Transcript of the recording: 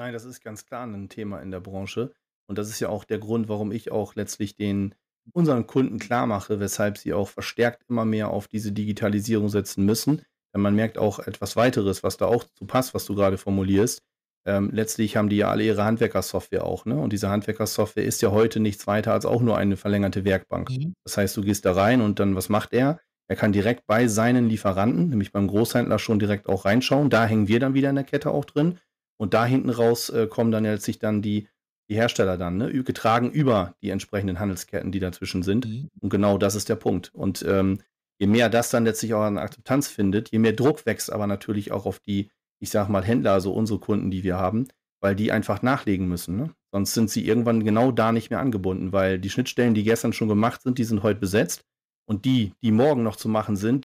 Nein, das ist ganz klar ein Thema in der Branche. Und das ist ja auch der Grund, warum ich auch letztlich den unseren Kunden klar mache, weshalb sie auch verstärkt immer mehr auf diese Digitalisierung setzen müssen. Denn man merkt auch etwas weiteres, was da auch zu passt, was du gerade formulierst. Ähm, letztlich haben die ja alle ihre Handwerkersoftware auch. Ne? Und diese Handwerkersoftware ist ja heute nichts weiter als auch nur eine verlängerte Werkbank. Mhm. Das heißt, du gehst da rein und dann, was macht er? Er kann direkt bei seinen Lieferanten, nämlich beim Großhändler, schon direkt auch reinschauen. Da hängen wir dann wieder in der Kette auch drin. Und da hinten raus äh, kommen dann letztlich dann die, die Hersteller dann, ne? getragen über die entsprechenden Handelsketten, die dazwischen sind. Mhm. Und genau das ist der Punkt. Und ähm, je mehr das dann letztlich auch an Akzeptanz findet, je mehr Druck wächst aber natürlich auch auf die, ich sag mal, Händler, also unsere Kunden, die wir haben, weil die einfach nachlegen müssen. Ne? Sonst sind sie irgendwann genau da nicht mehr angebunden, weil die Schnittstellen, die gestern schon gemacht sind, die sind heute besetzt. Und die, die morgen noch zu machen sind,